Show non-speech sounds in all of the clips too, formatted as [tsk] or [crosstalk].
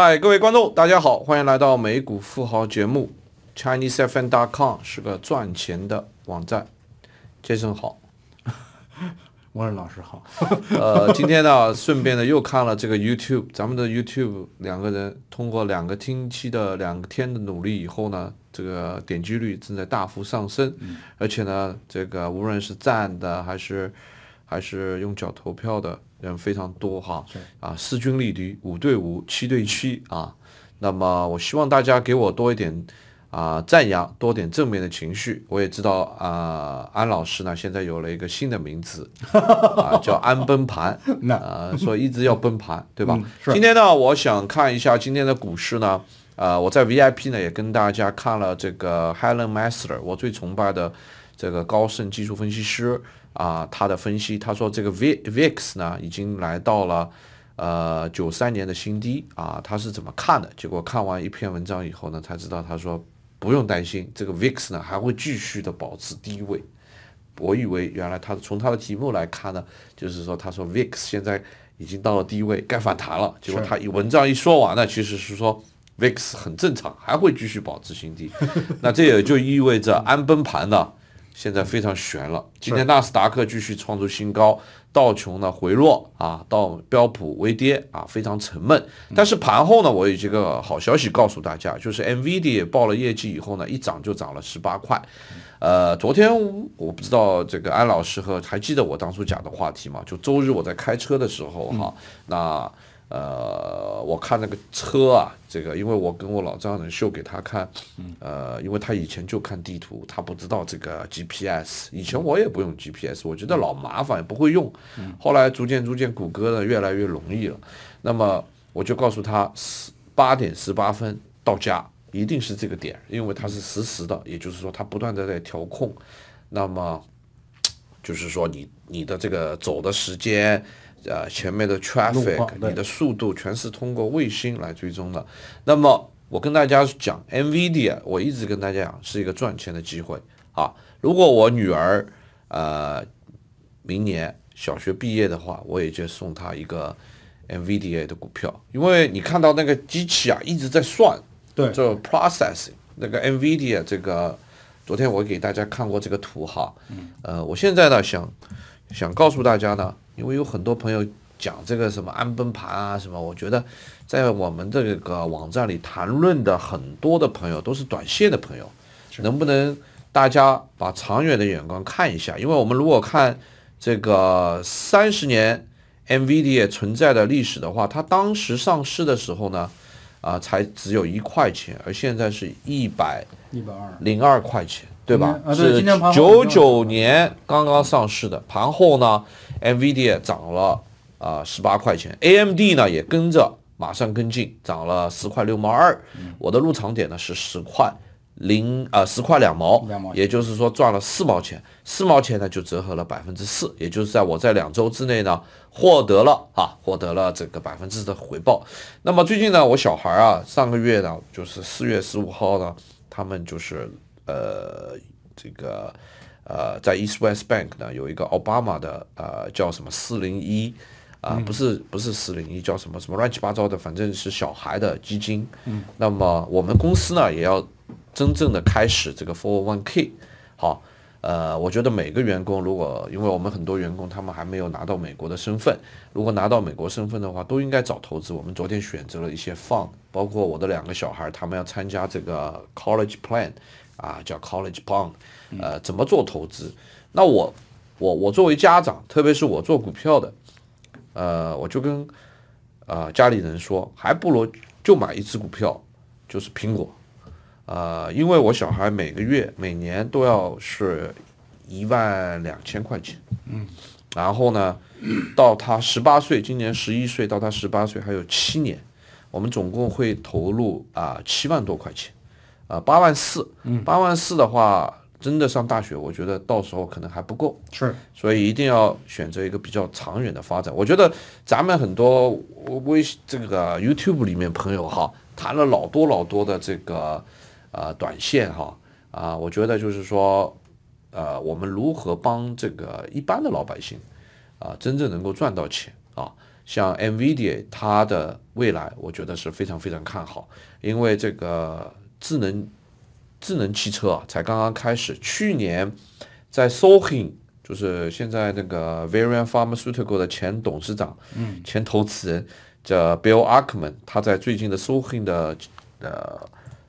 嗨，各位观众，大家好，欢迎来到美股富豪节目。Chinesefn.com 是个赚钱的网站。杰森好，我 [laughs] 尔老师好。呃，今天呢，顺便呢又看了这个 YouTube，咱们的 YouTube 两个人通过两个星期的两天的努力以后呢，这个点击率正在大幅上升，而且呢，这个无论是赞的还是还是用脚投票的。人非常多哈，啊，势均力敌，五对五，七对七啊。那么我希望大家给我多一点啊赞扬，多点正面的情绪。我也知道啊，安老师呢现在有了一个新的名字啊，叫安崩盘，[laughs] 啊，说一直要崩盘，对吧？今天呢，我想看一下今天的股市呢。呃，我在 VIP 呢也跟大家看了这个 Helen Masler，我最崇拜的这个高盛技术分析师。啊，他的分析，他说这个 V VIX 呢已经来到了呃九三年的新低啊，他是怎么看的？结果看完一篇文章以后呢，才知道他说不用担心，这个 VIX 呢还会继续的保持低位。我以为原来他从他的题目来看呢，就是说他说 VIX 现在已经到了低位，该反弹了。结果他文章一说完呢，其实是说 VIX 很正常，还会继续保持新低。那这也就意味着安崩盘呢？现在非常悬了。今天纳斯达克继续创出新高，道琼呢回落啊，道标普微跌啊，非常沉闷。但是盘后呢，我有一个好消息告诉大家，就是 NVIDIA 报了业绩以后呢，一涨就涨了十八块。呃，昨天我不知道这个安老师和还记得我当初讲的话题吗？就周日我在开车的时候哈，那。呃，我看那个车啊，这个因为我跟我老丈人秀给他看，呃，因为他以前就看地图，他不知道这个 GPS，以前我也不用 GPS，我觉得老麻烦，也不会用。后来逐渐逐渐，谷歌呢越来越容易了。那么我就告诉他，八点十八分到家，一定是这个点，因为它是实时的，也就是说它不断的在调控。那么就是说你你的这个走的时间。呃，前面的 traffic，你的速度全是通过卫星来追踪的。那么，我跟大家讲，NVIDIA，我一直跟大家讲是一个赚钱的机会啊。如果我女儿呃明年小学毕业的话，我也就送她一个 NVIDIA 的股票，因为你看到那个机器啊一直在算，对，就 processing 那个 NVIDIA 这个。昨天我给大家看过这个图哈，呃，我现在呢想想告诉大家呢。因为有很多朋友讲这个什么安崩盘啊什么，我觉得在我们这个网站里谈论的很多的朋友都是短线的朋友，能不能大家把长远的眼光看一下？因为我们如果看这个三十年 NVIDIA 存在的历史的话，它当时上市的时候呢，啊，才只有一块钱，而现在是一百一百二零二块钱。对吧？是九九年刚刚上市的。盘后呢，NVIDIA 涨了啊十八块钱，AMD 呢也跟着马上跟进涨了十块六毛二。我的入场点呢是十块零啊十块两毛，也就是说赚了四毛钱，四毛钱呢就折合了百分之四，也就是在我在两周之内呢获得了啊获得了这个百分之的回报。那么最近呢，我小孩啊上个月呢就是四月十五号呢，他们就是。呃，这个呃，在 East West Bank 呢，有一个奥巴马的呃叫什么四零一啊，不是不是四零一，叫什么什么乱七八糟的，反正是小孩的基金。嗯。那么我们公司呢，也要真正的开始这个 Four One K。好，呃，我觉得每个员工如果，因为我们很多员工他们还没有拿到美国的身份，如果拿到美国身份的话，都应该找投资。我们昨天选择了一些 fund，包括我的两个小孩，他们要参加这个 College Plan。啊，叫 college bond，呃，怎么做投资？那我，我我作为家长，特别是我做股票的，呃，我就跟啊家里人说，还不如就买一只股票，就是苹果，呃，因为我小孩每个月、每年都要是一万两千块钱，嗯，然后呢，到他十八岁，今年十一岁，到他十八岁还有七年，我们总共会投入啊七万多块钱。啊，八万四，八万四的话，真的上大学，我觉得到时候可能还不够，是，所以一定要选择一个比较长远的发展。我觉得咱们很多微这个 YouTube 里面朋友哈，谈了老多老多的这个呃短线哈，啊，我觉得就是说，呃，我们如何帮这个一般的老百姓啊，真正能够赚到钱啊？像 NVIDIA 它的未来，我觉得是非常非常看好，因为这个。智能智能汽车啊，才刚刚开始。去年在 Sohing，就是现在那个 v a r i a n Pharmaceutical 的前董事长、前投资人叫 Bill Ackman，他在最近的 Sohing 的呃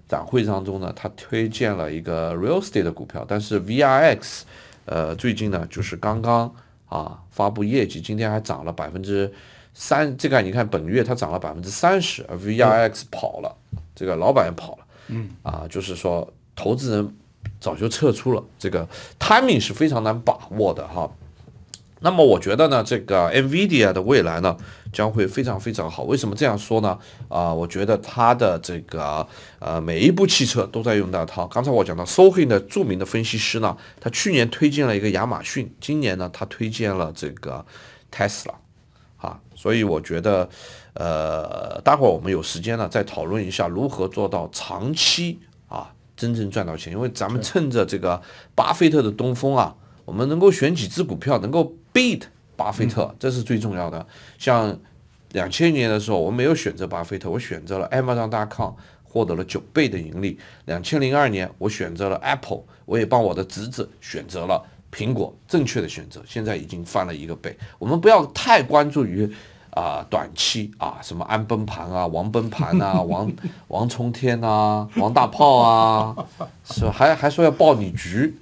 展会当中呢，他推荐了一个 Realstate 的股票。但是 VIX 呃最近呢，就是刚刚啊发布业绩，今天还涨了百分之三。这个你看，本月它涨了百分之三十，VIX 跑了，这个老板也跑了。嗯啊，就是说投资人早就撤出了，这个 timing 是非常难把握的哈。那么我觉得呢，这个 NVIDIA 的未来呢将会非常非常好。为什么这样说呢？啊，我觉得它的这个呃每一部汽车都在用那套。刚才我讲到 s o h i 的著名的分析师呢，他去年推荐了一个亚马逊，今年呢他推荐了这个 Tesla 啊，所以我觉得。呃，待会儿我们有时间了再讨论一下如何做到长期啊，真正赚到钱。因为咱们趁着这个巴菲特的东风啊，我们能够选几只股票能够 beat 巴菲特，这是最重要的。像两千年的时候，我没有选择巴菲特，我选择了 Amazon.com，获得了九倍的盈利。两千零二年，我选择了 Apple，我也帮我的侄子选择了苹果，正确的选择，现在已经翻了一个倍。我们不要太关注于。啊，短期啊，什么安崩盘啊，王崩盘呐，王王冲天呐，王大炮啊，是吧？还还说要爆你菊，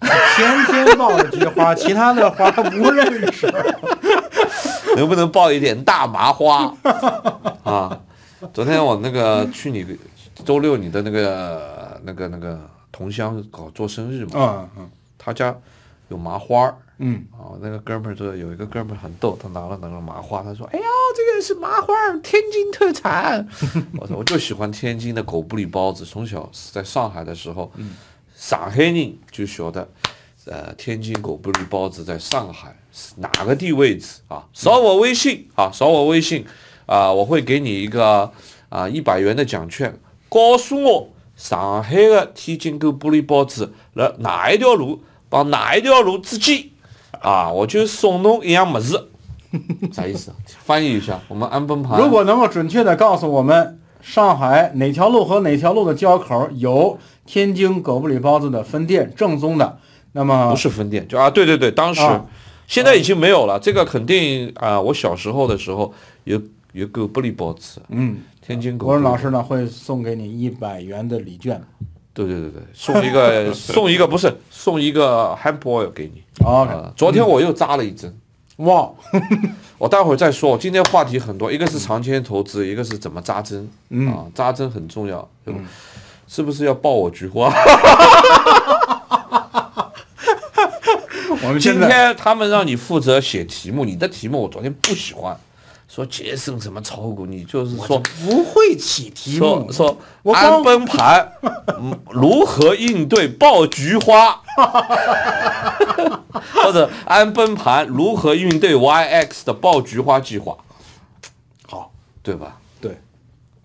天天爆菊花，其他的花不认识，[laughs] 能不能爆一点大麻花啊？昨天我那个去你周六你的那个那个那个同乡搞做生日嘛，嗯嗯，他家有麻花儿。嗯，哦，那个哥们儿就有一个哥们儿很逗，他拿了那个麻花，他说：“哎呦，这个是麻花，天津特产。[laughs] ”我说：“我就喜欢天津的狗不理包子。”从小是在上海的时候，嗯，上海人就晓得，呃，天津狗不理包子在上海是哪个地位置啊？扫我微信啊，扫我微信，啊，我会给你一个啊一百元的奖券。告诉我上海的天津狗不理包子在哪一条路帮哪一条路之间？啊，我就送侬一样么子，[laughs] 啥意思？翻译一下，我们安崩盘。如果能够准确的告诉我们上海哪条路和哪条路的交口有天津狗不理包子的分店，正宗的，那么不是分店，就啊，对对对，当时现在已经没有了，这个肯定啊，我小时候的时候有有狗不理包子，嗯，天津狗。我说老师呢会送给你一百元的礼券。对对对对，送一个 [laughs] 送一个不是送一个 hemp oil 给你啊！昨天我又扎了一针，哇！[laughs] 我待会儿再说，今天话题很多，一个是长期投资，一个是怎么扎针啊？扎针很重要，对吧？是不是要爆我菊花？[laughs] 我们今天他们让你负责写题目，你的题目我昨天不喜欢。说节省什么炒股？你就是说不会起题目，说安崩盘，[laughs] 如何应对爆菊花，[laughs] 或者安崩盘如何应对 YX 的爆菊花计划？好，对吧？对，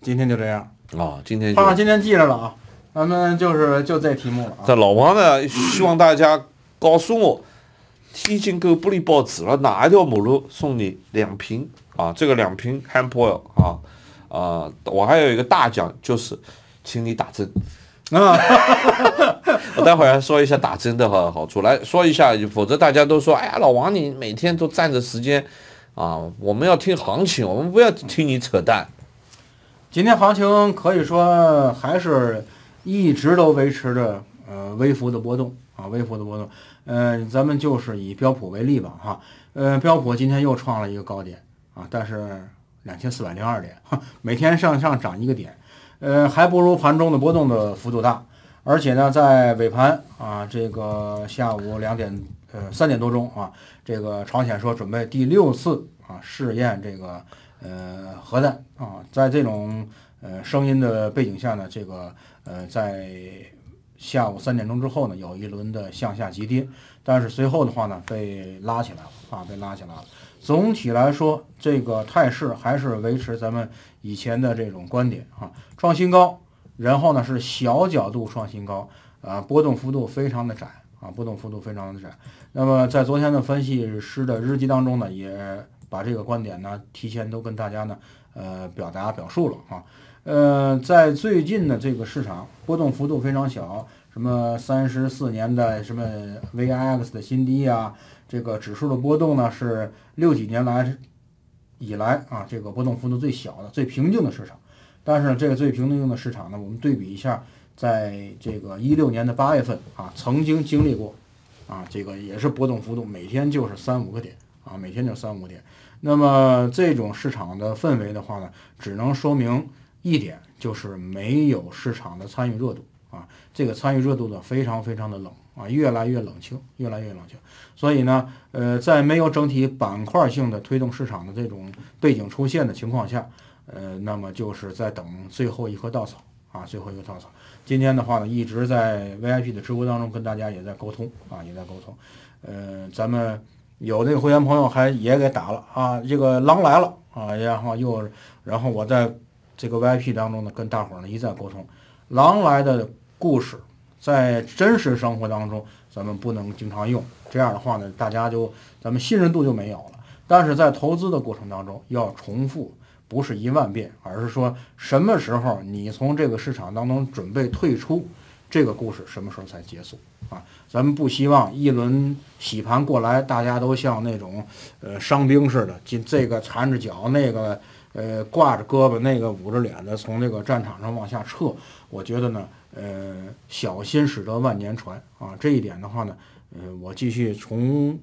今天就这样啊。今天，爸爸今天记着了啊。咱们就是就这题目了。在老王呢，希望大家告诉我，天津购不理报纸了哪一条马路送你两瓶？啊，这个两瓶 hand oil 啊，呃，我还有一个大奖就是，请你打针啊，我待会儿说一下打针的好好处，来说一下，否则大家都说，哎呀，老王你每天都占着时间啊，我们要听行情，我们不要听你扯淡。今天行情可以说还是一直都维持着呃微幅的波动啊，微幅的波动，呃，咱们就是以标普为例吧，哈，呃，标普今天又创了一个高点。啊，但是两千四百零二点，每天上上涨一个点，呃，还不如盘中的波动的幅度大，而且呢，在尾盘啊，这个下午两点呃三点多钟啊，这个朝鲜说准备第六次啊试验这个呃核弹啊，在这种呃声音的背景下呢，这个呃在下午三点钟之后呢，有一轮的向下急跌，但是随后的话呢，被拉起来了啊，被拉起来了。总体来说，这个态势还是维持咱们以前的这种观点啊，创新高，然后呢是小角度创新高，啊，波动幅度非常的窄啊，波动幅度非常的窄。那么在昨天的分析师的日记当中呢，也把这个观点呢提前都跟大家呢呃表达表述了啊，呃，在最近的这个市场波动幅度非常小，什么三十四年的什么 VIX 的新低啊。这个指数的波动呢，是六几年来以来啊，这个波动幅度最小的、最平静的市场。但是呢，这个最平静的市场呢，我们对比一下，在这个一六年的八月份啊，曾经经历过，啊，这个也是波动幅度每天就是三五个点啊，每天就三五个点。那么这种市场的氛围的话呢，只能说明一点，就是没有市场的参与热度啊，这个参与热度呢，非常非常的冷。啊，越来越冷清，越来越冷清。所以呢，呃，在没有整体板块性的推动市场的这种背景出现的情况下，呃，那么就是在等最后一棵稻草啊，最后一棵稻草。今天的话呢，一直在 VIP 的直播当中跟大家也在沟通啊，也在沟通。呃，咱们有这个会员朋友还也给打了啊，这个狼来了啊，然后又，然后我在这个 VIP 当中呢跟大伙呢一再沟通，狼来的故事。在真实生活当中，咱们不能经常用这样的话呢，大家就咱们信任度就没有了。但是在投资的过程当中，要重复不是一万遍，而是说什么时候你从这个市场当中准备退出，这个故事什么时候才结束啊？咱们不希望一轮洗盘过来，大家都像那种呃伤兵似的，进这个缠着脚，那个呃挂着胳膊，那个捂着脸的，从这个战场上往下撤。我觉得呢。呃，小心驶得万年船啊，这一点的话呢，呃，我继续重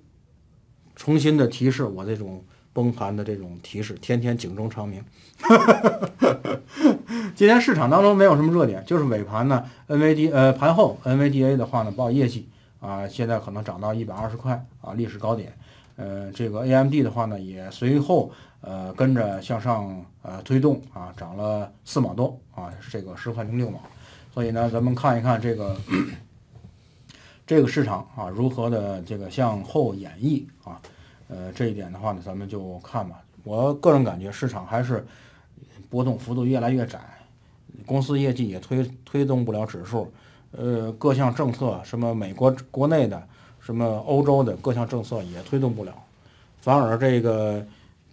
重新的提示我这种崩盘的这种提示，天天警钟长鸣。[laughs] 今天市场当中没有什么热点，就是尾盘呢，NVD 呃盘后 NVDA 的话呢报业绩啊，现在可能涨到一百二十块啊，历史高点。呃，这个 AMD 的话呢也随后呃跟着向上呃推动啊，涨了四毛多啊，这个十块零六毛。所以呢，咱们看一看这个 [clears throat] 这个市场啊如何的这个向后演绎啊，呃，这一点的话呢，咱们就看吧。我个人感觉，市场还是波动幅度越来越窄，公司业绩也推推动不了指数，呃，各项政策，什么美国国内的，什么欧洲的各项政策也推动不了，反而这个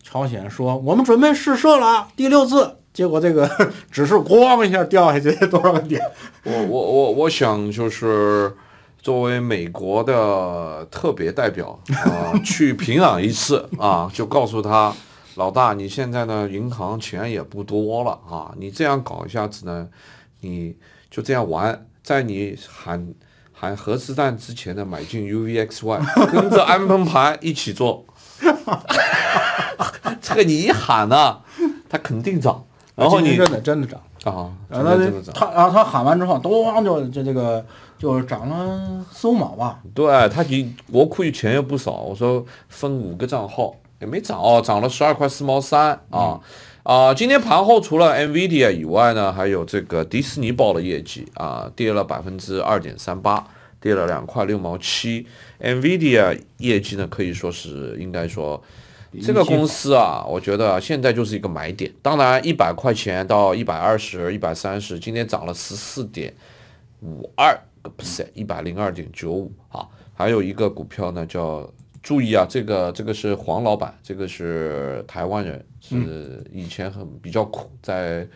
朝鲜说我们准备试射了第六次。结果这个指数 [laughs] 咣一下掉下去多少个点？我我我我想就是作为美国的特别代表啊，[laughs] 去平壤一次啊，就告诉他老大，你现在呢银行钱也不多了啊，你这样搞一下子呢，你就这样玩，在你喊喊核子弹之前呢，买进 UVXY，[laughs] 跟着安鹏牌一起做，这个你一喊呢，它肯定涨。然后你真的真的涨啊！然后涨，他然后他喊完之后，咚就就这个，就是涨了四五毛吧。对他，我库的钱也不少。我说分五个账号，也没涨哦，涨了十二块四毛三啊啊！今天盘后除了 Nvidia 以外呢，还有这个迪士尼报了业绩啊，跌了百分之二点三八，跌了两块六毛七。Nvidia 业绩呢，可以说是应该说。这个公司啊，我觉得现在就是一个买点。当然，一百块钱到一百二十一百三十，今天涨了十四点五二个 percent，一百零二点九五啊。还有一个股票呢，叫注意啊，这个这个是黄老板，这个是台湾人，是以前很比较苦，在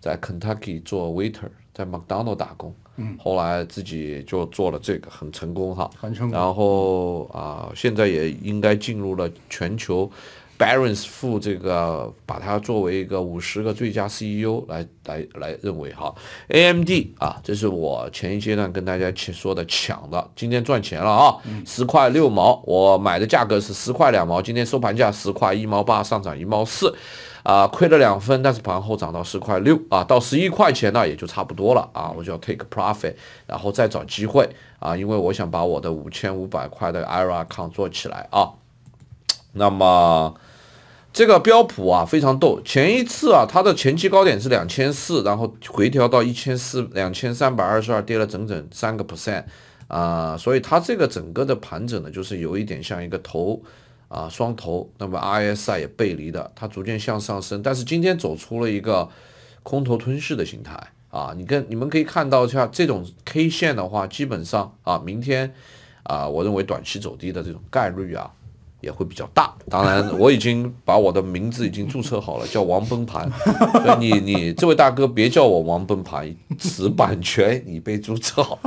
在 Kentucky 做 waiter。在 McDonald 打工，后来自己就做了这个，很成功哈，然后啊，现在也应该进入了全球 Barons 负这个，把它作为一个五十个最佳 CEO 来来来认为哈，AMD 啊，这是我前一阶段跟大家去说的抢的，今天赚钱了啊，十块六毛，我买的价格是十块两毛，今天收盘价十块一毛八，上涨一毛四。啊，亏了两分，但是盘后涨到十块六啊，到十一块钱呢也就差不多了啊，我就要 take profit，然后再找机会啊，因为我想把我的五千五百块的 IRA account 做起来啊。那么这个标普啊非常逗，前一次啊它的前期高点是两千四，然后回调到一千四两千三百二十二，跌了整整三个 percent 啊，所以它这个整个的盘整呢，就是有一点像一个头。啊，双头，那么 RSI 也背离的，它逐渐向上升，但是今天走出了一个空头吞噬的形态啊！你跟你们可以看到，像这种 K 线的话，基本上啊，明天啊，我认为短期走低的这种概率啊，也会比较大。当然，我已经 [laughs] 把我的名字已经注册好了，叫王崩盘，所以你你这位大哥别叫我王崩盘，此版权已被注册好。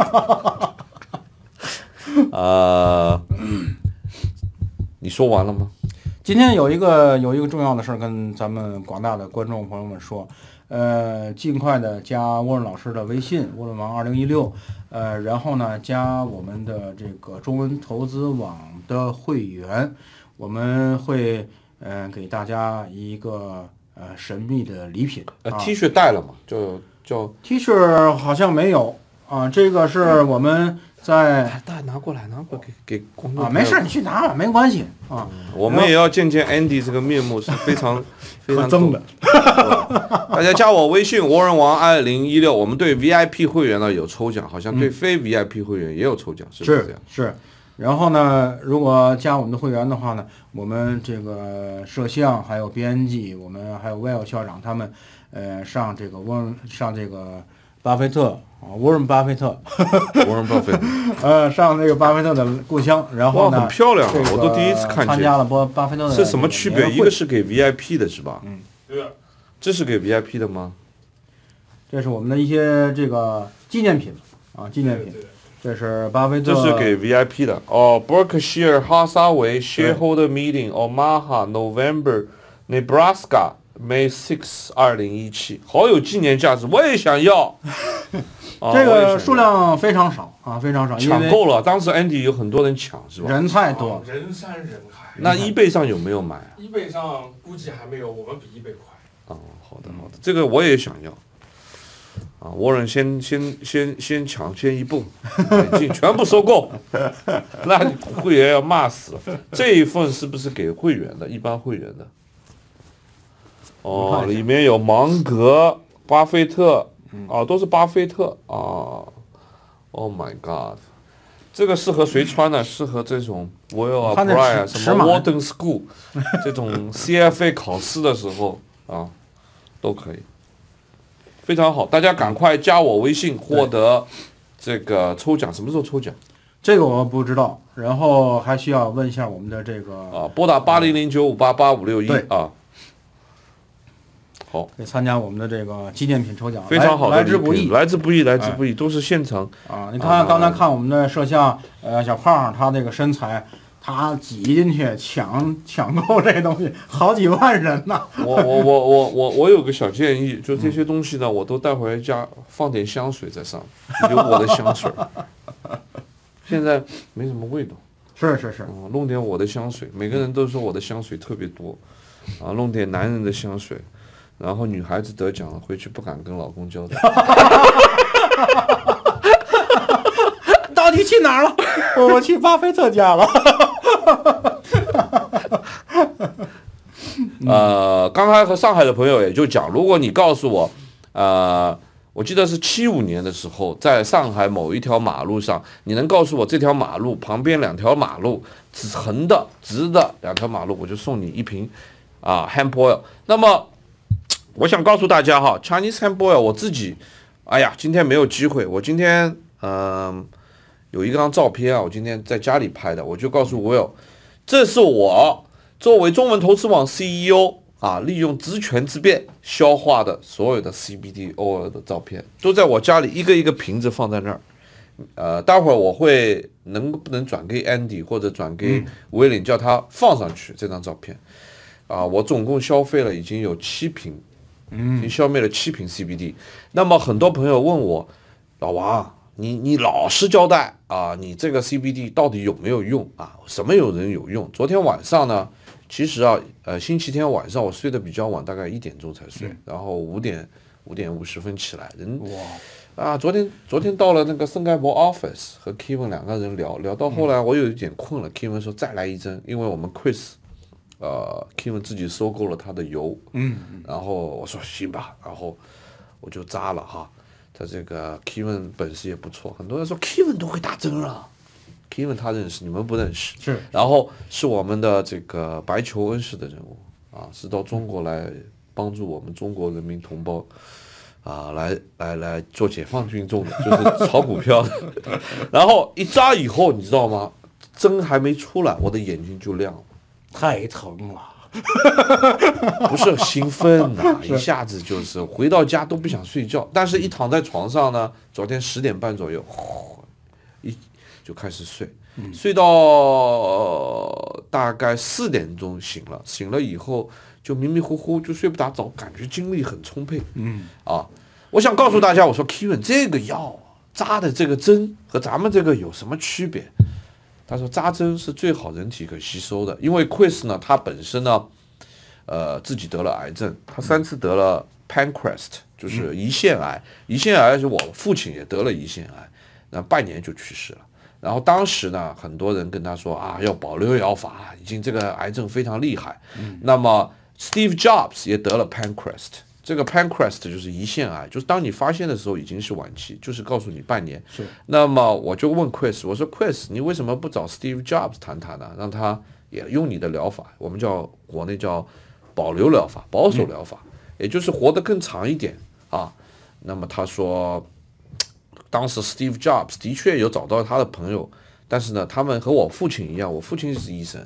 啊。[laughs] 你说完了吗？今天有一个有一个重要的事儿跟咱们广大的观众朋友们说，呃，尽快的加沃伦老师的微信沃伦王二零一六，呃，然后呢加我们的这个中文投资网的会员，我们会嗯给大家一个呃神秘的礼品。呃，T 恤带了吗？就就 T 恤好像没有。啊，这个是我们在，大拿过来，拿过来给给光。啊，没事，你去拿吧，没关系。啊，我们也要见见 Andy 这个面目是非常 [laughs] 非常重的。大家加我微信“沃人王二零一六”，我们对 VIP 会员呢有抽奖，好像对非 VIP 会员也有抽奖，是不是这样？是。然后呢，如果加我们的会员的话呢，我们这个摄像还有编辑，我们还有 Well 校长他们，呃，上这个沃上这个。巴菲特啊，沃伦·巴菲特，沃伦 [laughs] ·巴菲特，呃，上那个巴菲特的故乡，然后呢，很漂亮，我都第一次看见。参加了巴巴菲特的。是什么区别？一个是给 VIP 的是吧？嗯，对。这是给 VIP 的吗？这是我们的一些这个纪念品啊，纪念品。这是巴菲特，这是给 VIP 的哦。Berkshire Hathaway Shareholder Meeting, Omaha, November, Nebraska. May six 二零一七，好有纪念价值，我也想要。[laughs] 这个数量非常少啊，非常少，抢够了。当时 Andy 有很多人抢，是吧？人太多，人山人海。那 eBay 上有没有买？？eBay 上估计还没有，我们比 eBay 快。哦，好的好的，这个我也想要。啊，我人先先先先抢，先一步，进全部收购，[laughs] 那会员要骂死了。这一份是不是给会员的？一般会员的？哦，里面有芒格、巴菲特，哦，都是巴菲特啊！Oh my god，这个适合谁穿呢？适合这种 Will b r y a 什么 m o d e r n School [laughs] 这种 CFA 考试的时候啊，都可以，非常好。大家赶快加我微信获得这个抽奖，什么时候抽奖？这个我不知道，然后还需要问一下我们的这个啊，拨打八零零九五八八五六一啊。来参加我们的这个纪念品抽奖，非常好，来之不易，来之不易，来之不易，都是现成啊！你看刚才看我们的摄像，呃，小胖他那个身材，他挤进去抢抢购这东西，好几万人呢！我我我我我我有个小建议，就这些东西呢，我都带回家放点香水在上面，[laughs] 我的香水，现在没什么味道。是是是，弄点我的香水，每个人都说我的香水特别多，啊，弄点男人的香水。然后女孩子得奖了，回去不敢跟老公交代。[laughs] 到底去哪儿了？[laughs] 我去巴菲特家了。[laughs] 呃，刚才和上海的朋友也就讲，如果你告诉我，呃，我记得是七五年的时候，在上海某一条马路上，你能告诉我这条马路旁边两条马路，是横的、直的两条马路，我就送你一瓶，啊，hand oil。那么我想告诉大家哈，Chinese Han Boy，我自己，哎呀，今天没有机会。我今天嗯，有一张照片啊，我今天在家里拍的，我就告诉 Will，这是我作为中文投资网 CEO 啊，利用职权之便消化的所有的 CBD Oil 的照片，都在我家里一个一个瓶子放在那儿。呃，待会儿我会能不能转给 Andy 或者转给 Will，叫他放上去这张照片。啊，我总共消费了已经有七瓶。嗯，你消灭了七瓶 CBD。那么很多朋友问我，老王，你你老实交代啊，你这个 CBD 到底有没有用啊？什么有人有用？昨天晚上呢，其实啊，呃，星期天晚上我睡得比较晚，大概一点钟才睡，然后五点五点五十分起来，人哇啊，昨天昨天到了那个圣盖博 Office 和 Kevin 两个人聊聊到后来我有一点困了，Kevin 说再来一针，因为我们 q r i s 呃，Kevin 自己收购了他的油，嗯，然后我说行吧，然后我就扎了哈。他这个 Kevin 本事也不错，很多人说 Kevin 都会打针了，Kevin 他认识，你们不认识是。然后是我们的这个白求恩式的人物啊，是到中国来帮助我们中国人民同胞啊，来来来做解放军种的，[laughs] 就是炒股票的。然后一扎以后，你知道吗？针还没出来，我的眼睛就亮了。太疼了，[laughs] 不是兴奋呐，[laughs] 一下子就是回到家都不想睡觉，但是一躺在床上呢，昨天十点半左右，一就开始睡，睡到大概四点钟醒了，醒了以后就迷迷糊糊就睡不打着，感觉精力很充沛。嗯，啊，我想告诉大家，我说 Kevin 这个药扎的这个针和咱们这个有什么区别？他说扎针是最好人体可吸收的，因为 Chris 呢，他本身呢，呃，自己得了癌症，他三次得了 pancreast，就是胰腺癌，胰腺癌是我父亲也得了胰腺癌，那半年就去世了。然后当时呢，很多人跟他说啊，要保留疗法，已经这个癌症非常厉害。那么 Steve Jobs 也得了 pancreast。这个 pancreast 就是胰腺癌，就是当你发现的时候已经是晚期，就是告诉你半年。是，那么我就问 Chris，我说 Chris，你为什么不找 Steve Jobs 谈谈呢？让他也用你的疗法，我们叫国内叫保留疗法、保守疗法，也就是活得更长一点啊。那么他说，当时 Steve Jobs 的确有找到他的朋友，但是呢，他们和我父亲一样，我父亲是医生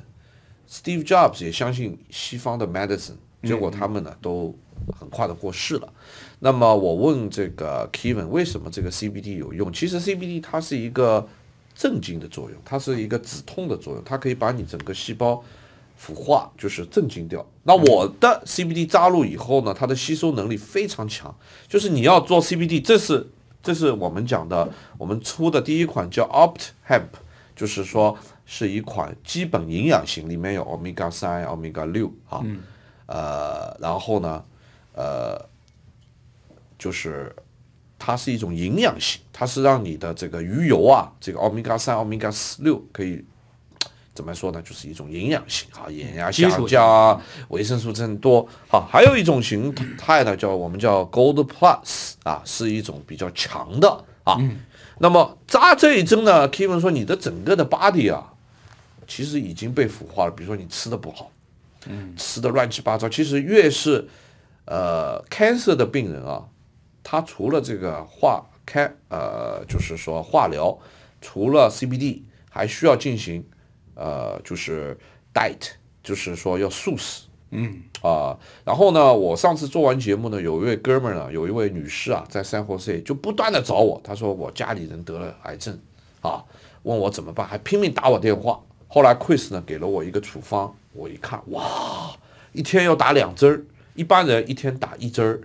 ，Steve Jobs 也相信西方的 medicine，结果他们呢都。很快的过世了，那么我问这个 Kevin 为什么这个 CBD 有用？其实 CBD 它是一个镇静的作用，它是一个止痛的作用，它可以把你整个细胞腐化，就是镇静掉。那我的 CBD 扎入以后呢，它的吸收能力非常强。就是你要做 CBD，这是这是我们讲的，我们出的第一款叫 Opt Hemp，就是说是一款基本营养型，里面有 Omega 三、Omega 六啊，呃，然后呢？呃，就是它是一种营养性，它是让你的这个鱼油啊，这个欧米伽三、欧米伽四六可以怎么说呢？就是一种营养性啊，营养、上啊、维生素增多啊。还有一种形态呢，叫我们叫 Gold Plus 啊，是一种比较强的啊。那么扎这一针呢，Kevin 说你的整个的 body 啊，其实已经被腐化了。比如说你吃的不好，嗯，吃的乱七八糟，其实越是呃，cancer 的病人啊，他除了这个化开，呃，就是说化疗，除了 CBD，还需要进行，呃，就是 diet，就是说要素食，嗯，啊，然后呢，我上次做完节目呢，有一位哥们儿呢，有一位女士啊，在三活 c 就不断的找我，他说我家里人得了癌症，啊，问我怎么办，还拼命打我电话。后来 c h r i s 呢给了我一个处方，我一看，哇，一天要打两针儿。一般人一天打一针儿，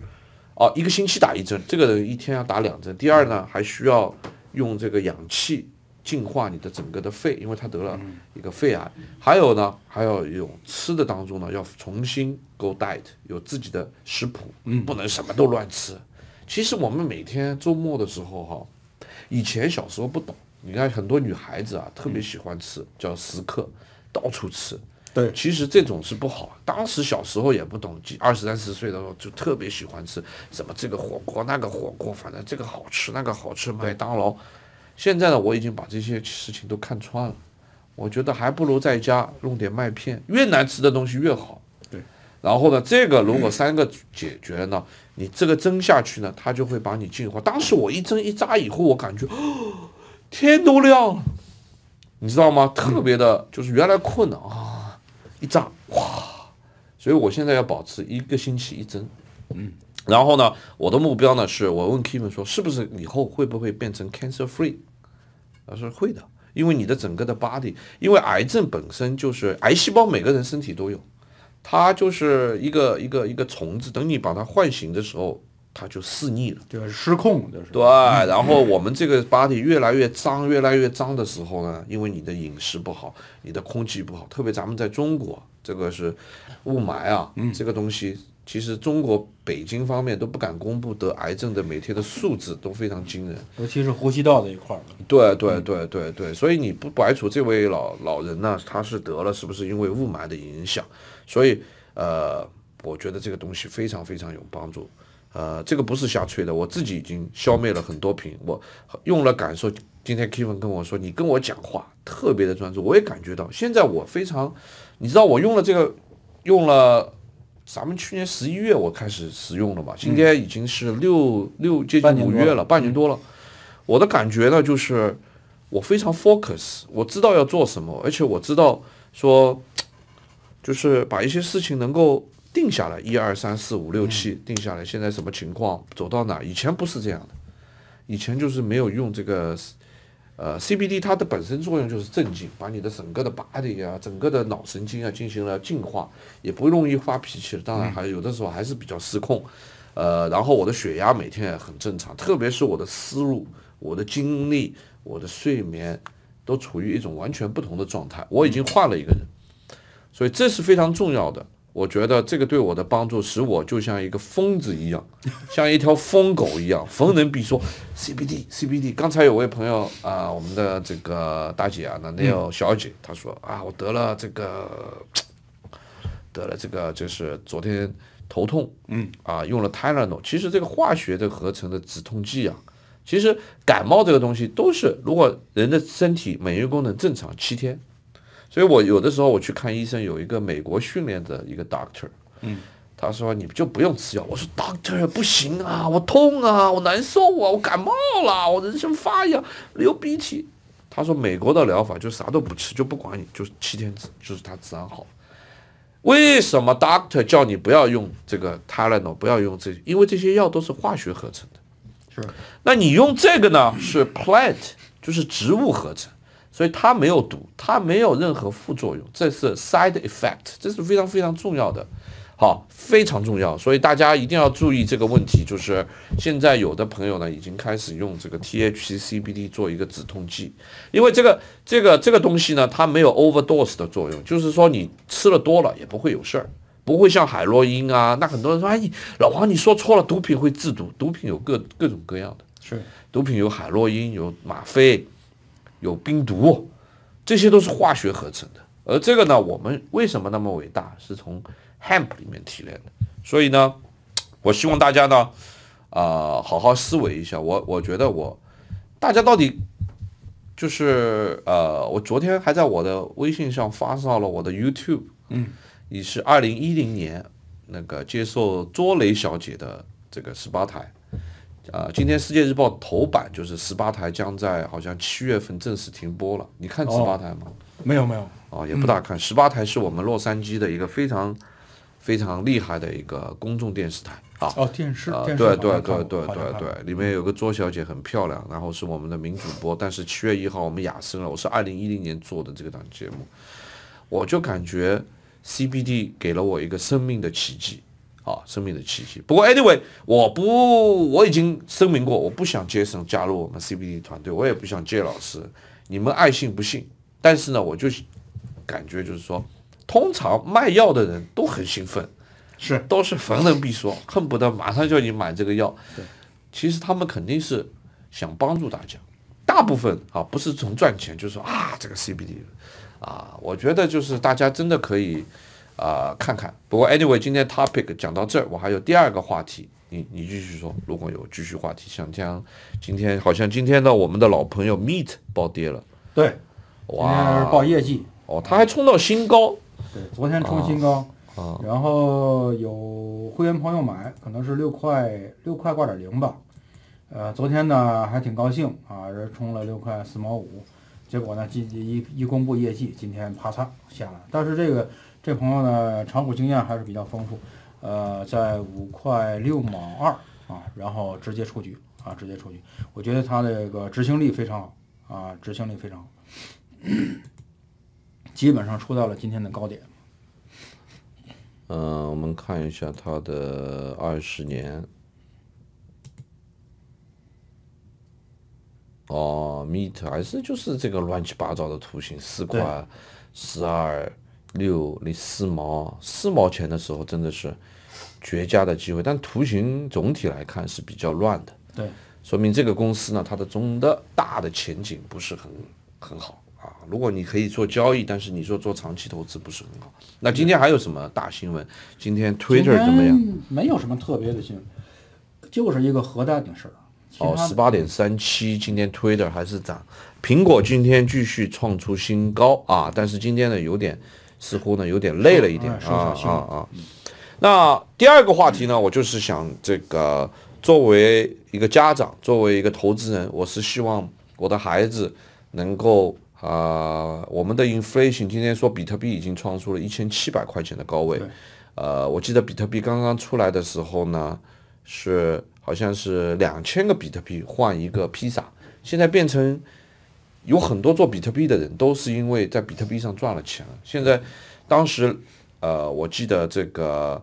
哦，一个星期打一针。这个人一天要打两针。第二呢，还需要用这个氧气净化你的整个的肺，因为他得了一个肺癌。还有呢，还要有吃的当中呢，要重新 go diet，有自己的食谱，不能什么都乱吃。其实我们每天周末的时候哈，以前小时候不懂，你看很多女孩子啊，特别喜欢吃，叫食客，到处吃。对，其实这种是不好。当时小时候也不懂，二十三十岁的时候就特别喜欢吃什么这个火锅、那个火锅，反正这个好吃，那个好吃。麦当劳，现在呢，我已经把这些事情都看穿了。我觉得还不如在家弄点麦片，越难吃的东西越好。对，然后呢，这个如果三个解决了，你这个蒸下去呢，它就会把你净化。当时我一蒸一扎以后，我感觉，[gasps] 天都亮了，你知道吗？特别的，就是原来困难啊。一炸，哇，所以我现在要保持一个星期一针，嗯，然后呢，我的目标呢是，我问 Kevin 说，是不是以后会不会变成 cancer free？他说会的，因为你的整个的 body，因为癌症本身就是癌细胞，每个人身体都有，它就是一个一个一个虫子，等你把它唤醒的时候。它就肆虐了，对，失控这是对。然后我们这个 body 越来越脏，越来越脏的时候呢，因为你的饮食不好，你的空气不好，特别咱们在中国，这个是雾霾啊，这个东西其实中国北京方面都不敢公布得癌症的每天的数字都非常惊人，尤其是呼吸道这一块儿。对对对对对，所以你不排除这位老老人呢，他是得了，是不是因为雾霾的影响？所以呃，我觉得这个东西非常非常有帮助。呃，这个不是瞎吹的，我自己已经消灭了很多瓶，我用了感受。今天 Kevin 跟我说，你跟我讲话特别的专注，我也感觉到。现在我非常，你知道，我用了这个，用了，咱们去年十一月我开始使用了嘛，今天已经是六六接近五月了，半年多了。我的感觉呢，就是我非常 focus，我知道要做什么，而且我知道说，就是把一些事情能够。定下来，一、二、三、四、五、六、七，定下来。现在什么情况？走到哪？以前不是这样的，以前就是没有用这个呃 CBD，它的本身作用就是镇静，把你的整个的 body 啊，整个的脑神经啊进行了净化，也不容易发脾气了。当然，还有的时候还是比较失控。呃，然后我的血压每天也很正常，特别是我的思路、我的精力、我的睡眠都处于一种完全不同的状态。我已经换了一个人，所以这是非常重要的。我觉得这个对我的帮助，使我就像一个疯子一样，像一条疯狗一样，逢人必说 CBD，CBD。刚才有位朋友啊，我们的这个大姐啊，那那有小姐，她说啊，我得了这个，得了这个，就是昨天头痛，嗯，啊，用了泰诺。其实这个化学的合成的止痛剂啊，其实感冒这个东西都是，如果人的身体免疫功能正常，七天。所以，我有的时候我去看医生，有一个美国训练的一个 doctor，嗯，他说你就不用吃药。我说 doctor 不行啊，我痛啊，我难受啊，我感冒了，我人身发痒，流鼻涕。他说美国的疗法就啥都不吃，就不管你，就七天治，就是它自然好。为什么 doctor 叫你不要用这个 t y l e n o l 不要用这？因为这些药都是化学合成的。是。那你用这个呢？是 plant，就是植物合成。所以它没有毒，它没有任何副作用，这是 side effect，这是非常非常重要的，好，非常重要。所以大家一定要注意这个问题。就是现在有的朋友呢，已经开始用这个 THC CBD 做一个止痛剂，因为这个这个这个东西呢，它没有 overdose 的作用，就是说你吃了多了也不会有事儿，不会像海洛因啊。那很多人说，哎，老王，你说错了，毒品会制毒，毒品有各各种各样的，是，毒品有海洛因，有吗啡。有冰毒，这些都是化学合成的。而这个呢，我们为什么那么伟大？是从 hemp 里面提炼的。所以呢，我希望大家呢，啊，好好思维一下。我我觉得我，大家到底就是呃，我昨天还在我的微信上发上了我的 YouTube，嗯，你是二零一零年那个接受卓雷小姐的这个十八台。啊，今天《世界日报》头版就是十八台将在好像七月份正式停播了。你看十八台吗？没有，没有。哦，也不大看。十八台是我们洛杉矶的一个非常非常厉害的一个公众电视台啊。哦，电视。啊，对对对对对对，里面有个卓小姐很漂亮，然后是我们的名主播。但是七月一号我们雅声了，我是二零一零年做的这个档节目，我就感觉 CBD 给了我一个生命的奇迹。啊，生命的气息。不过，anyway，我不，我已经声明过，我不想接森加入我们 CBD 团队，我也不想借老师。你们爱信不信。但是呢，我就感觉就是说，通常卖药的人都很兴奋，是，都是逢人必说，恨不得马上叫你买这个药。对，其实他们肯定是想帮助大家。大部分啊，不是从赚钱，就是说啊，这个 CBD，啊，我觉得就是大家真的可以。啊，看看。不过，anyway，今天 topic 讲到这儿，我还有第二个话题，你你继续说。如果有继续话题，像将今天好像今天的我们的老朋友 meet 暴跌了。对，哇，报业绩哦，他还冲到新高。对，昨天冲新高啊。然后有会员朋友买，可能是六块六块挂点零吧。呃，昨天呢还挺高兴啊，人冲了六块四毛五。结果呢，今一一公布业绩，今天啪嚓下来。但是这个。这朋友呢，炒股经验还是比较丰富，呃，在五块六毛二啊，然后直接出局啊，直接出局。我觉得他这个执行力非常好啊，执行力非常好，基本上出到了今天的高点。嗯，我们看一下他的二十年。哦 m e e t 还是就是这个乱七八糟的图形，四块十二。六你四毛四毛钱的时候，真的是绝佳的机会。但图形总体来看是比较乱的，对，说明这个公司呢，它的中的大的前景不是很很好啊。如果你可以做交易，但是你说做长期投资不是很好。那今天还有什么大新闻？今天 Twitter 怎么样？没有什么特别的新闻，就是一个核弹的事儿。哦，十八点三七，今天 Twitter 还是涨，苹果今天继续创出新高啊，但是今天呢有点。似乎呢有点累了一点啊啊啊！那第二个话题呢，我就是想这个作为一个家长，作为一个投资人，我是希望我的孩子能够啊，我们的 inflation 今天说比特币已经创出了一千七百块钱的高位，呃，我记得比特币刚刚出来的时候呢，是好像是两千个比特币换一个披萨，现在变成。有很多做比特币的人都是因为在比特币上赚了钱。现在，当时，呃，我记得这个，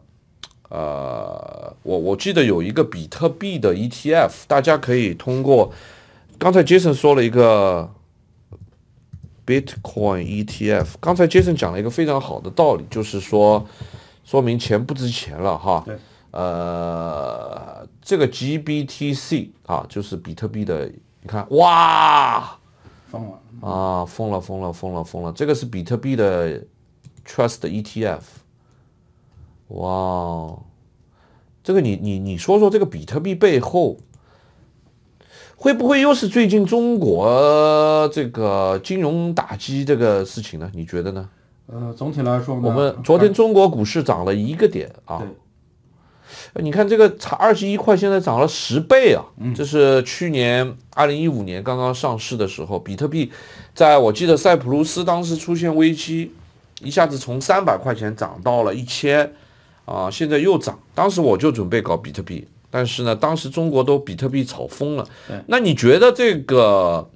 呃，我我记得有一个比特币的 ETF，大家可以通过。刚才杰森说了一个 Bitcoin ETF。刚才杰森讲了一个非常好的道理，就是说，说明钱不值钱了哈。对。呃，这个 GBTC 啊，就是比特币的，你看，哇。疯了啊！疯了，疯了，疯了，疯了！这个是比特币的 Trust ETF。哇，这个你你你说说这个比特币背后会不会又是最近中国这个金融打击这个事情呢？你觉得呢？呃，总体来说，我们昨天中国股市涨了一个点啊。你看这个才二十一块，现在涨了十倍啊！这是去年二零一五年刚刚上市的时候，比特币，在我记得塞浦路斯当时出现危机，一下子从三百块钱涨到了一千，啊，现在又涨。当时我就准备搞比特币，但是呢，当时中国都比特币炒疯了。那你觉得这个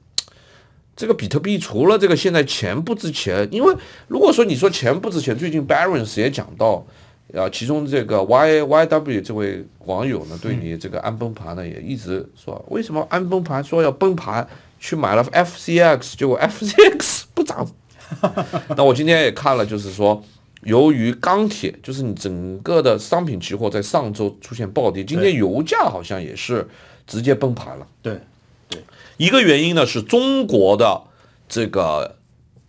这个比特币除了这个现在钱不值钱，因为如果说你说钱不值钱，最近 Barons 也讲到。啊，其中这个 Y Y W 这位网友呢，对你这个安崩盘呢也一直说，为什么安崩盘说要崩盘，去买了 F C X 就 [laughs] F C X 不涨。[laughs] 那我今天也看了，就是说，由于钢铁，就是你整个的商品期货在上周出现暴跌，今天油价好像也是直接崩盘了。对对，一个原因呢是中国的这个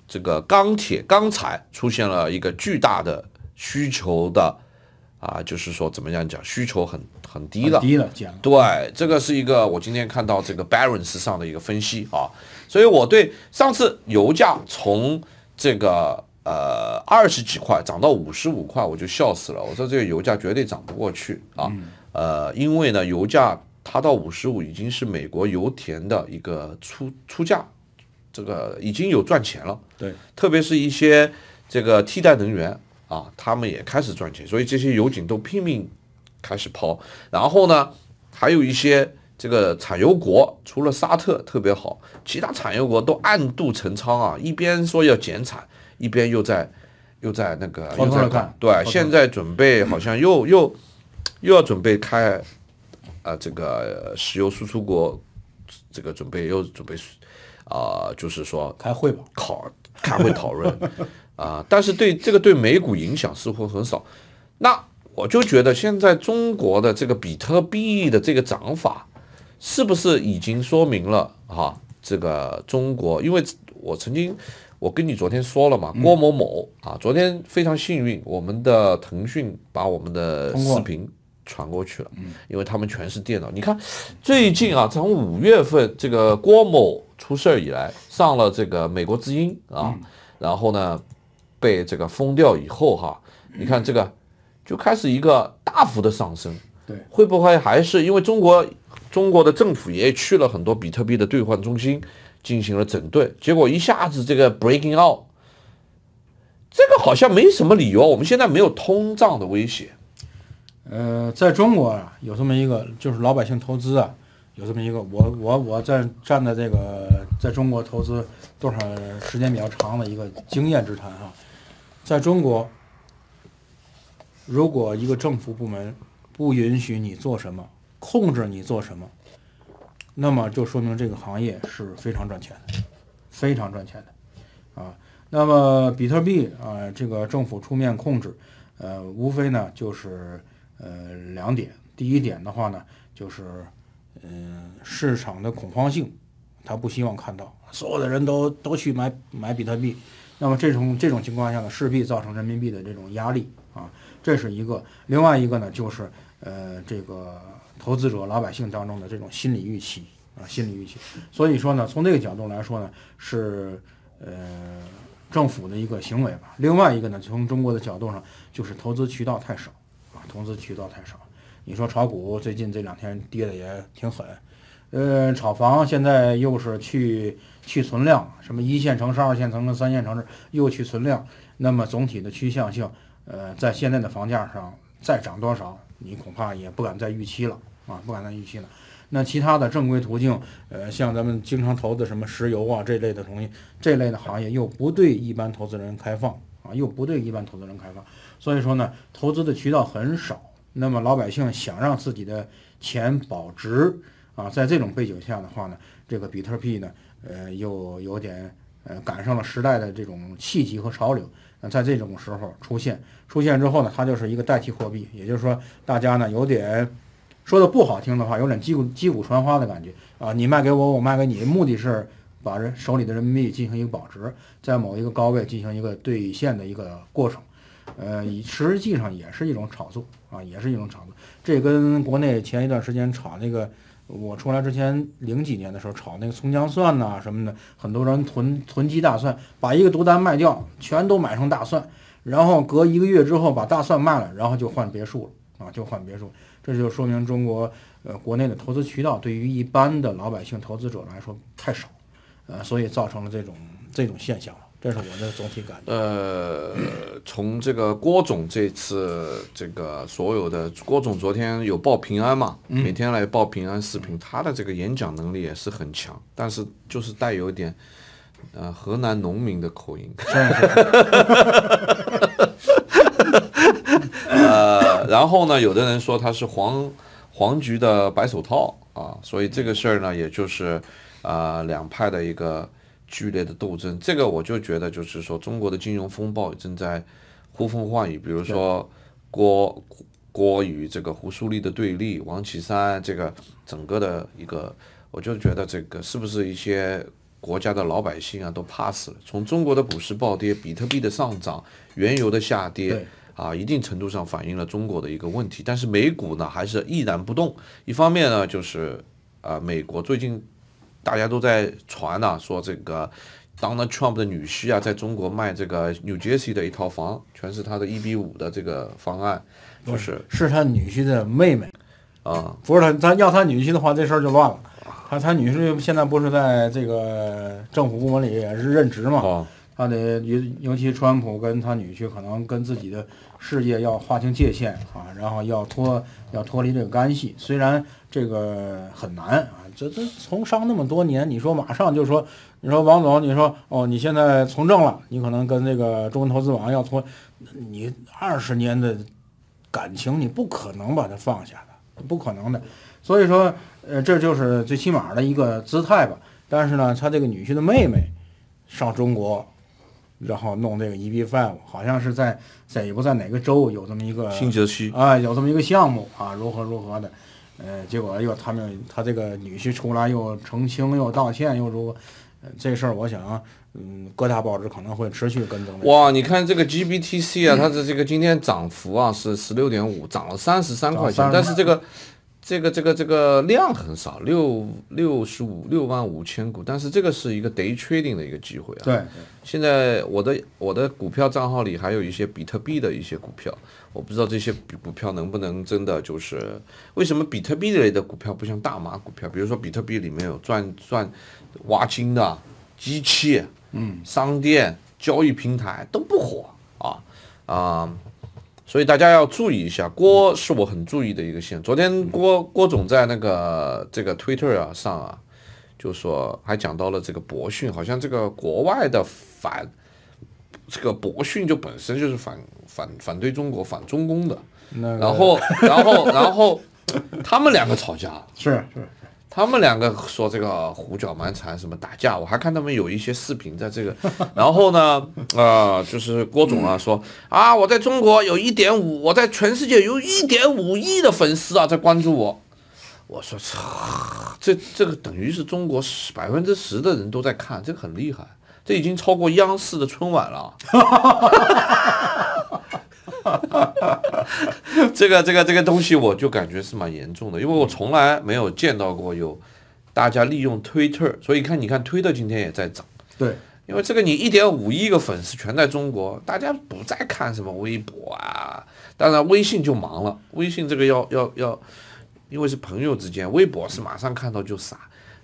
这个钢铁钢材出现了一个巨大的。需求的啊，就是说怎么样讲，需求很很低了。低了，对，这个是一个我今天看到这个 Barons 上的一个分析啊，所以我对上次油价从这个呃二十几块涨到五十五块，我就笑死了。我说这个油价绝对涨不过去啊，呃，因为呢，油价它到五十五已经是美国油田的一个出出价，这个已经有赚钱了。对，特别是一些这个替代能源。啊，他们也开始赚钱，所以这些油井都拼命开始抛。然后呢，还有一些这个产油国，除了沙特特别好，其他产油国都暗度陈仓啊，一边说要减产，一边又在又在那个，对，现在准备好像又又又要准备开啊，这个石油输出国这个准备又准备啊，就是说开会吧，考开会讨论。啊，但是对这个对美股影响似乎很少，那我就觉得现在中国的这个比特币的这个涨法，是不是已经说明了哈？这个中国，因为我曾经我跟你昨天说了嘛，郭某某啊，昨天非常幸运，我们的腾讯把我们的视频传过去了，因为他们全是电脑。你看最近啊，从五月份这个郭某出事儿以来，上了这个美国之音啊，然后呢。被这个封掉以后，哈，你看这个，就开始一个大幅的上升，对，会不会还是因为中国中国的政府也去了很多比特币的兑换中心进行了整顿，结果一下子这个 breaking out，这个好像没什么理由。我们现在没有通胀的威胁，呃，在中国啊，有这么一个就是老百姓投资啊，有这么一个我我我在站在这个在中国投资多少时间比较长的一个经验之谈啊。在中国，如果一个政府部门不允许你做什么，控制你做什么，那么就说明这个行业是非常赚钱的，非常赚钱的，啊，那么比特币啊，这个政府出面控制，呃，无非呢就是呃两点，第一点的话呢，就是嗯市场的恐慌性，他不希望看到所有的人都都去买买比特币。那么这种这种情况下呢，势必造成人民币的这种压力啊，这是一个。另外一个呢，就是呃，这个投资者老百姓当中的这种心理预期啊，心理预期。所以说呢，从这个角度来说呢，是呃政府的一个行为吧。另外一个呢，从中国的角度上，就是投资渠道太少啊，投资渠道太少。你说炒股最近这两天跌的也挺狠。呃，炒房现在又是去去存量，什么一线城市、二线城市、三线城市又去存量，那么总体的趋向性，呃，在现在的房价上再涨多少，你恐怕也不敢再预期了啊，不敢再预期了。那其他的正规途径，呃，像咱们经常投资什么石油啊这类的东西，这类的行业又不对一般投资人开放啊，又不对一般投资人开放。所以说呢，投资的渠道很少，那么老百姓想让自己的钱保值。啊，在这种背景下的话呢，这个比特币呢，呃，又有点呃赶上了时代的这种契机和潮流。那在这种时候出现，出现之后呢，它就是一个代替货币，也就是说，大家呢有点说的不好听的话，有点击鼓击鼓传花的感觉啊。你卖给我，我卖给你，目的是把人手里的人民币进行一个保值，在某一个高位进行一个兑现的一个过程。呃，实际上也是一种炒作啊，也是一种炒作。这跟国内前一段时间炒那个。我出来之前零几年的时候炒那个葱姜蒜呐什么的，很多人囤囤积大蒜，把一个独单卖掉，全都买成大蒜，然后隔一个月之后把大蒜卖了，然后就换别墅了啊，就换别墅。这就说明中国呃国内的投资渠道对于一般的老百姓投资者来说太少，呃，所以造成了这种这种现象。这是我的总体感。呃，从这个郭总这次这个所有的郭总昨天有报平安嘛？每天来报平安视频，他的这个演讲能力也是很强，但是就是带有一点呃河南农民的口音。[laughs] 呃，然后呢，有的人说他是黄黄菊的白手套啊，所以这个事儿呢，也就是呃两派的一个。剧烈的斗争，这个我就觉得就是说，中国的金融风暴正在呼风唤雨。比如说郭郭与这个胡舒立的对立，王岐山这个整个的一个，我就觉得这个是不是一些国家的老百姓啊都怕死了？从中国的股市暴跌、比特币的上涨、原油的下跌啊，一定程度上反映了中国的一个问题。但是美股呢，还是依然不动。一方面呢，就是啊，美国最近。大家都在传呢，说这个，Donald Trump 的女婿啊，在中国卖这个 New Jersey 的一套房，全是他的一比五的这个方案，是是他女婿的妹妹，啊，不是他，他要他女婿的话，这事儿就乱了。他他女婿现在不是在这个政府部门里也是任职嘛，他得尤尤其川普跟他女婿可能跟自己的事业要划清界限啊，然后要脱要脱离这个干系，虽然。这个很难啊！这这从商那么多年，你说马上就说，你说王总，你说哦，你现在从政了，你可能跟那个中投资网要从你二十年的感情，你不可能把它放下的，不可能的。所以说，呃，这就是最起码的一个姿态吧。但是呢，他这个女婿的妹妹上中国，然后弄这个一 B Five，好像是在在也不在哪个州有这么一个新泽区啊，有这么一个项目啊，如何如何的。呃，结果又他们他这个女婿出来又澄清又道歉又说，这事儿我想，嗯，各大报纸可能会持续跟踪。哇，你看这个 G B T C 啊，它的这个今天涨幅啊是十六点五，涨了三十三块钱，但是这个这个这个这个量很少，六六十五六万五千股，但是这个是一个得确定的一个机会啊。对，现在我的我的股票账号里还有一些比特币的一些股票。我不知道这些股股票能不能真的就是为什么比特币类的股票不像大麻股票？比如说比特币里面有赚赚挖金的机器、嗯商店、交易平台都不火啊啊，所以大家要注意一下。郭是我很注意的一个线。昨天郭郭总在那个这个 Twitter 啊上啊，就说还讲到了这个博讯，好像这个国外的反。这个博讯就本身就是反反反对中国反中共的，然后然后然后他们两个吵架是是，他们两个说这个胡搅蛮缠什么打架，我还看他们有一些视频在这个，然后呢啊就是郭总啊说啊我在中国有一点五，我在全世界有一点五亿的粉丝啊在关注我，我说操这这个等于是中国十百分之十的人都在看，这个很厉害。这已经超过央视的春晚了，[laughs] 这个这个这个东西我就感觉是蛮严重的，因为我从来没有见到过有大家利用推特，所以看你看推特今天也在涨，对，因为这个你一点五亿个粉丝全在中国，大家不再看什么微博啊，当然微信就忙了，微信这个要要要，因为是朋友之间，微博是马上看到就傻。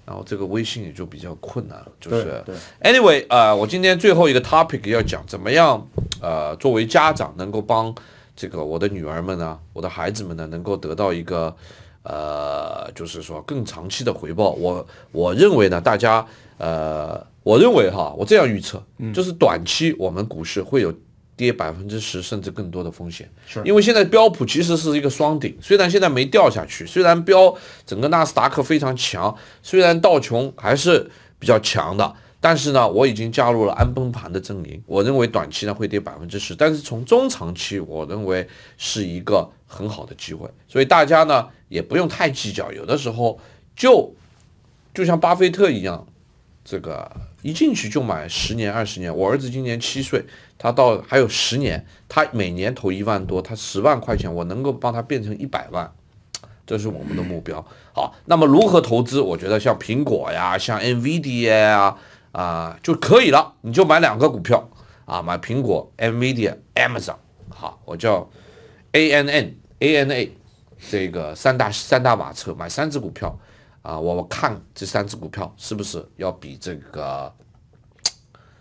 然后这个微信也就比较困难了，就是。对。Anyway，呃，我今天最后一个 topic 要讲怎么样，呃，作为家长能够帮这个我的女儿们呢，我的孩子们呢，能够得到一个呃，就是说更长期的回报。我我认为呢，大家呃，我认为哈，我这样预测，就是短期我们股市会有。跌百分之十甚至更多的风险，是因为现在标普其实是一个双顶，虽然现在没掉下去，虽然标整个纳斯达克非常强，虽然道琼还是比较强的，但是呢，我已经加入了安崩盘的阵营。我认为短期呢会跌百分之十，但是从中长期，我认为是一个很好的机会。所以大家呢也不用太计较，有的时候就就像巴菲特一样，这个一进去就买十年二十年。我儿子今年七岁。他到还有十年，他每年投一万多，他十万块钱，我能够帮他变成一百万，[tsk] 这是我们的目标。好，那么如何投资？我觉得像苹果呀，像 NVIDIA 啊，啊就可以了。你就买两个股票啊，买苹果、NVIDIA、Amazon。好，我叫 ANN、ANA 这个三大三大马车，买三只股票啊。我看这三只股票是不是要比这个。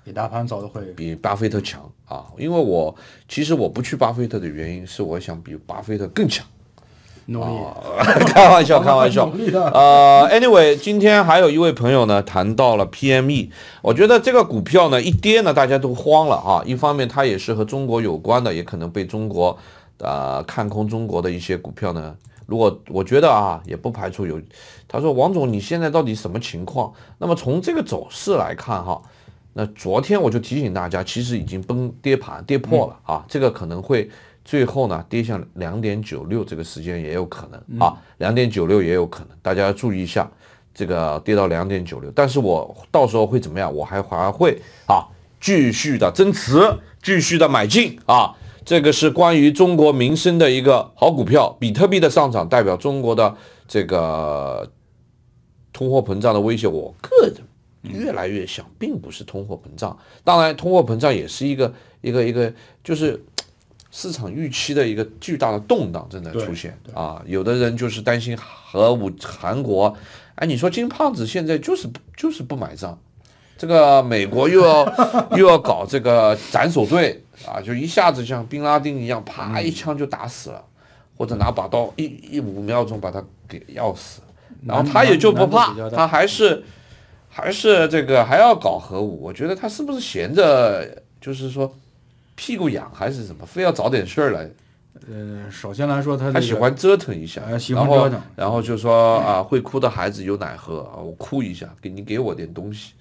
比大盘走的会比巴菲特强啊！因为我其实我不去巴菲特的原因是，我想比巴菲特更强。努力，[laughs] 开玩笑，开玩笑。[laughs] 呃，anyway，今天还有一位朋友呢，谈到了 PME。我觉得这个股票呢，一跌呢，大家都慌了啊。一方面，它也是和中国有关的，也可能被中国呃看空中国的一些股票呢。如果我觉得啊，也不排除有。他说：“王总，你现在到底什么情况？”那么从这个走势来看，哈。那昨天我就提醒大家，其实已经崩跌盘跌破了啊，这个可能会最后呢跌向两点九六，这个时间也有可能啊，两点九六也有可能，大家注意一下，这个跌到两点九六，但是我到时候会怎么样？我还还会啊继续的增持，继续的买进啊，这个是关于中国民生的一个好股票，比特币的上涨代表中国的这个通货膨胀的威胁，我个人。越来越像，并不是通货膨胀。当然，通货膨胀也是一个一个一个，就是 [tsk] 市场预期的一个巨大的动荡正在出现啊。有的人就是担心核武韩国，哎，你说金胖子现在就是就是不买账，这个美国又要又要搞这个斩首队啊，就一下子像兵拉丁一样，啪一枪就打死了，或者拿把刀一一五秒钟把他给要死，然后他也就不怕，他还是。还是这个还要搞核武？我觉得他是不是闲着，就是说屁股痒还是什么，非要找点事儿来？呃，首先来说，他他喜欢折腾一下，喜欢然后然后就说啊，会哭的孩子有奶喝啊，我哭一下，给你给我点东西。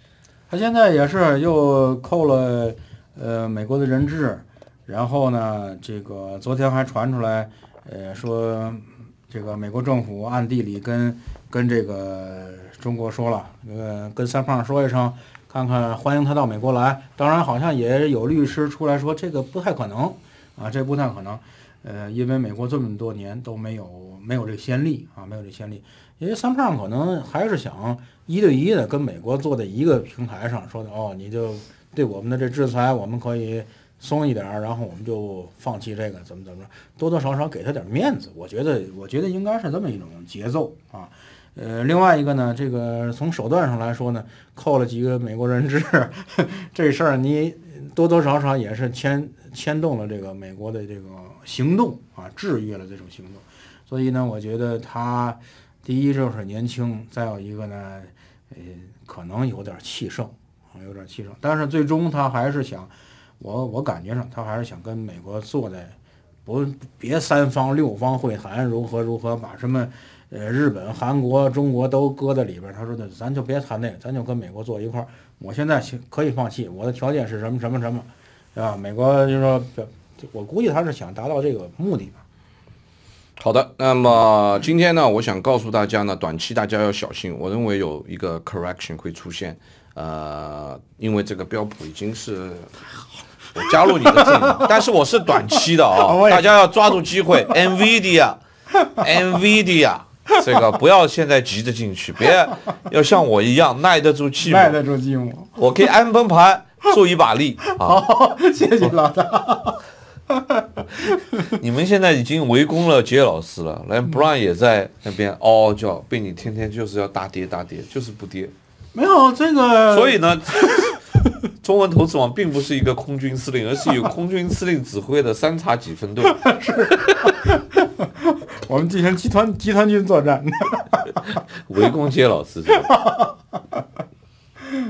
他现在也是又扣了呃美国的人质，然后呢，这个昨天还传出来，呃，说这个美国政府暗地里跟跟这个。中国说了，呃，跟三胖说一声，看看欢迎他到美国来。当然，好像也有律师出来说这个不太可能，啊，这不太可能，呃，因为美国这么多年都没有没有这先例啊，没有这先例。因为三胖可能还是想一对一的跟美国坐在一个平台上，说的哦，你就对我们的这制裁我们可以松一点儿，然后我们就放弃这个，怎么怎么着，多多少少给他点面子。我觉得，我觉得应该是这么一种节奏啊。呃，另外一个呢，这个从手段上来说呢，扣了几个美国人质，[laughs] 这事儿你多多少少也是牵牵动了这个美国的这个行动啊，制约了这种行动。所以呢，我觉得他第一就是年轻，再有一个呢，呃，可能有点气盛，有点气盛。但是最终他还是想，我我感觉上他还是想跟美国坐在，不别三方六方会谈如何如何把什么。呃，日本、韩国、中国都搁在里边。他说：“那咱就别谈那，咱就跟美国坐一块儿。我现在可以放弃。我的条件是什么？什么什么，是吧？美国就是说，我估计他是想达到这个目的吧。好的，那么今天呢，我想告诉大家呢，短期大家要小心。我认为有一个 correction 会出现。呃，因为这个标普已经是我加入你的阵营。但是我是短期的啊，[laughs] 大家要抓住机会。NVIDIA，NVIDIA。[laughs] 这个不要现在急着进去，别要像我一样耐得住寂寞。耐得住寂寞，我可以安崩盘做一把力 [laughs] 好，谢谢老大，[laughs] 你们现在已经围攻了杰老师了，连 Brown 也在那边嗷嗷叫，被你天天就是要大跌大跌，就是不跌，没有这个，所以呢。[laughs] 中文投资网并不是一个空军司令，而是有 [laughs] 空军司令指挥的三叉戟分队。是，[laughs] 我们进行集团集团军作战，围攻街老四。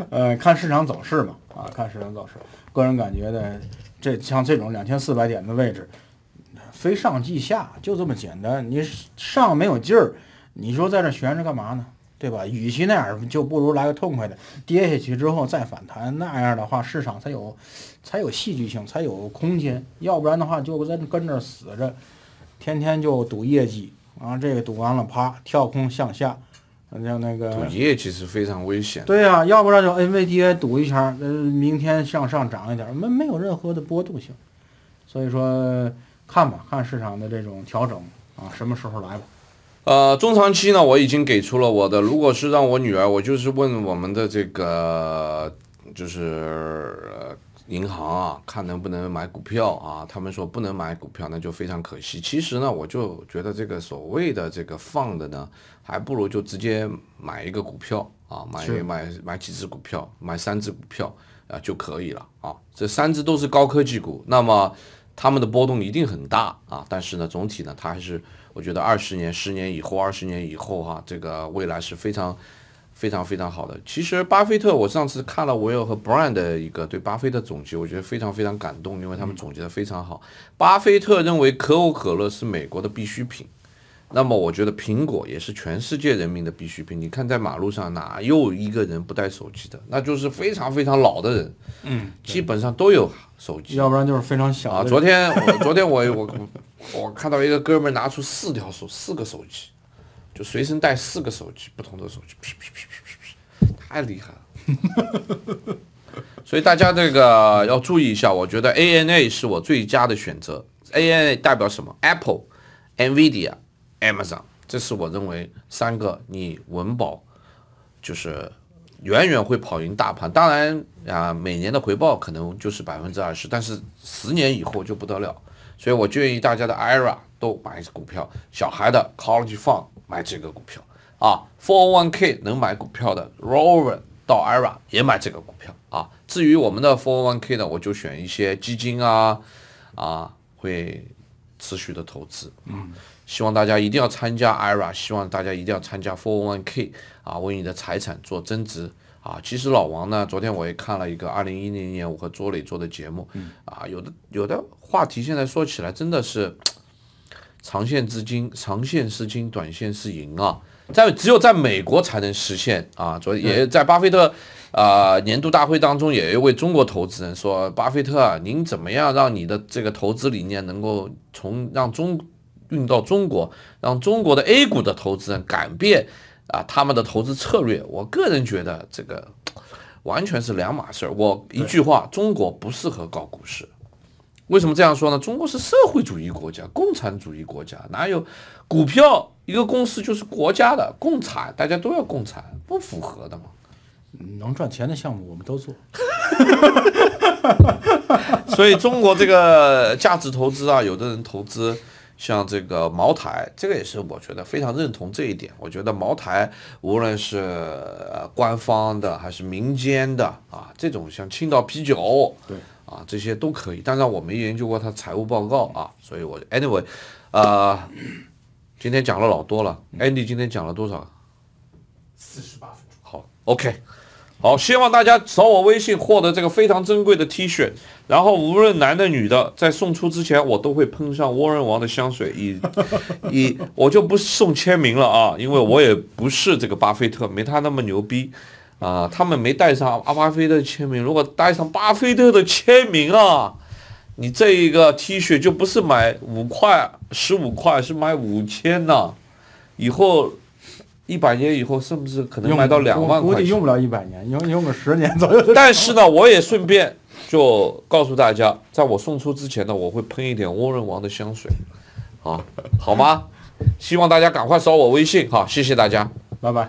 呃，看市场走势嘛，啊，看市场走势。个人感觉呢，这像这种两千四百点的位置，非上即下，就这么简单。你上没有劲儿，你说在这悬着干嘛呢？对吧？与其那样，就不如来个痛快的，跌下去之后再反弹。那样的话，市场才有，才有戏剧性，才有空间。要不然的话，就跟跟着死着，天天就赌业绩啊，这个赌完了，啪跳空向下。像那个赌业绩是非常危险。对呀，要不然就 NVDA 赌一圈，那明天向上涨一点，没没有任何的波动性。所以说，看吧，看市场的这种调整啊，什么时候来吧。呃，中长期呢，我已经给出了我的。如果是让我女儿，我就是问我们的这个就是银行啊，看能不能买股票啊。他们说不能买股票，那就非常可惜。其实呢，我就觉得这个所谓的这个放的呢，还不如就直接买一个股票啊，买买买几只股票，买三只股票啊就可以了啊。这三只都是高科技股，那么它们的波动一定很大啊。但是呢，总体呢，它还是。我觉得二十年、十年以后、二十年以后哈，这个未来是非常、非常、非常好的。其实巴菲特，我上次看了我有和 Brand 的一个对巴菲特总结，我觉得非常非常感动，因为他们总结的非常好。巴菲特认为可口可乐是美国的必需品，那么我觉得苹果也是全世界人民的必需品。你看在马路上哪有一个人不带手机的？那就是非常非常老的人，嗯，基本上都有手机，要不然就是非常小。啊，昨天昨天我我。我看到一个哥们拿出四条手四个手机，就随身带四个手机，不同的手机，啪啪啪啪啪啪，太厉害了。所以大家这个要注意一下，我觉得 A N A 是我最佳的选择。A N A 代表什么？Apple、Nvidia、Amazon，这是我认为三个你稳保就是远远会跑赢大盘。当然啊，每年的回报可能就是百分之二十，但是十年以后就不得了。所以，我建议大家的 IRA 都买一只股票，小孩的 College Fund 买这个股票啊，401k 能买股票的，Rover 到 IRA 也买这个股票啊。至于我们的 401k 呢，我就选一些基金啊，啊，会持续的投资。嗯，希望大家一定要参加 IRA，希望大家一定要参加 401k 啊，为你的财产做增值。啊，其实老王呢，昨天我也看了一个二零一零年我和卓磊做的节目，啊，有的有的话题现在说起来真的是，长线资金，长线是金，短线是银啊，在只有在美国才能实现啊，昨也在巴菲特啊年度大会当中，也有一位中国投资人说，巴菲特您怎么样让你的这个投资理念能够从让中运到中国，让中国的 A 股的投资人改变。啊，他们的投资策略，我个人觉得这个完全是两码事儿。我一句话，中国不适合搞股市。为什么这样说呢？中国是社会主义国家，共产主义国家，哪有股票？一个公司就是国家的，共产，大家都要共产，不符合的嘛。能赚钱的项目我们都做。[laughs] 所以中国这个价值投资啊，有的人投资。像这个茅台，这个也是我觉得非常认同这一点。我觉得茅台，无论是官方的还是民间的啊，这种像青岛啤酒，对啊，这些都可以。当然我没研究过它财务报告啊，所以我 anyway，呃，今天讲了老多了。Andy 今天讲了多少？四十八分钟。好，OK，好，希望大家扫我微信获得这个非常珍贵的 T 恤。然后无论男的女的，在送出之前，我都会喷上沃伦王的香水，以 [laughs] 以我就不送签名了啊，因为我也不是这个巴菲特，没他那么牛逼啊。他们没带上阿巴菲特签名，如果带上巴菲特的签名啊，你这一个 T 恤就不是买五块、十五块，是买五千呢。以后一百年以后，是不是可能买到两万？估计用不了一百年，用用个十年左右。但是呢，我也顺便。就告诉大家，在我送出之前呢，我会喷一点沃润王的香水，啊，好吗？希望大家赶快扫我微信，好，谢谢大家，拜拜。